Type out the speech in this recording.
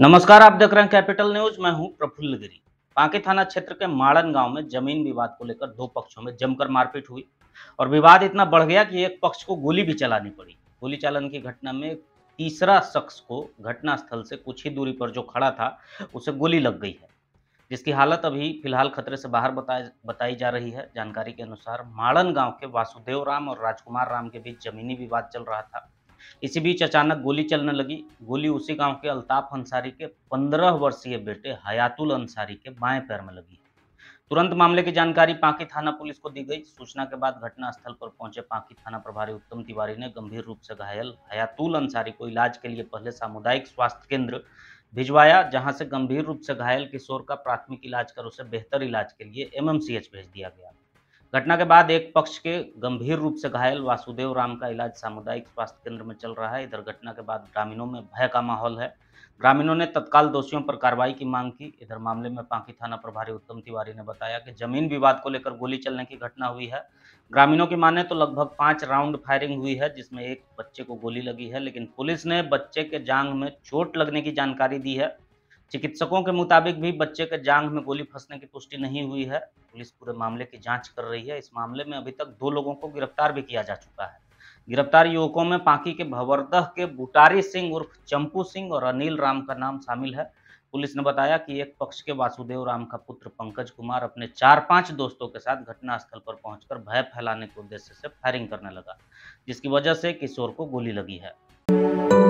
नमस्कार आप देख रहे हैं कैपिटल न्यूज मैं हूं प्रफुल्ल गिरी पाके थाना क्षेत्र के माड़न गांव में जमीन विवाद को लेकर दो पक्षों में जमकर मारपीट हुई और विवाद इतना बढ़ गया कि एक पक्ष को गोली भी चलानी पड़ी गोली चालन की घटना में तीसरा शख्स को घटना स्थल से कुछ ही दूरी पर जो खड़ा था उसे गोली लग गई है जिसकी हालत अभी फिलहाल खतरे से बाहर बताई बताई जा रही है जानकारी के अनुसार माड़न गांव के वासुदेव राम और राजकुमार राम के बीच जमीनी विवाद चल रहा था इसी बीच अचानक गोली चलने लगी गोली उसी गांव के अल्ताफ अंसारी के पंद्रह वर्षीय बेटे हयातुल अंसारी के बाएं पैर में लगी तुरंत मामले की जानकारी पांकी थाना पुलिस को दी गई सूचना के बाद घटनास्थल पर पहुंचे पांकी थाना प्रभारी उत्तम तिवारी ने गंभीर रूप से घायल हयातुल अंसारी को इलाज के लिए पहले सामुदायिक स्वास्थ्य केंद्र भिजवाया जहां से गंभीर रूप से घायल किशोर का प्राथमिक इलाज कर उसे बेहतर इलाज के लिए एमएमसीएच भेज दिया गया घटना के बाद एक पक्ष के गंभीर रूप से घायल वासुदेव राम का इलाज सामुदायिक स्वास्थ्य केंद्र में चल रहा है इधर घटना के बाद ग्रामीणों में भय का माहौल है ग्रामीणों ने तत्काल दोषियों पर कार्रवाई की मांग की इधर मामले में पांकी थाना प्रभारी उत्तम तिवारी ने बताया कि जमीन विवाद को लेकर गोली चलने की घटना हुई है ग्रामीणों की माने तो लगभग पांच राउंड फायरिंग हुई है जिसमें एक बच्चे को गोली लगी है लेकिन पुलिस ने बच्चे के जांग में चोट लगने की जानकारी दी है चिकित्सकों के मुताबिक भी बच्चे के जांग में गोली फंसने की पुष्टि नहीं हुई है पुलिस पूरे मामले की जांच कर रही है इस मामले में अभी तक दो लोगों को गिरफ्तार भी किया जा चुका है गिरफ्तार युवकों में पाकी के भवरदह के बुटारी सिंह उर्फ चंपू सिंह और अनिल राम का नाम शामिल है पुलिस ने बताया कि एक पक्ष के वासुदेव राम का पुत्र पंकज कुमार अपने चार पांच दोस्तों के साथ घटनास्थल पर पहुंचकर भय फैलाने के उद्देश्य से फायरिंग करने लगा जिसकी वजह से किशोर को गोली लगी है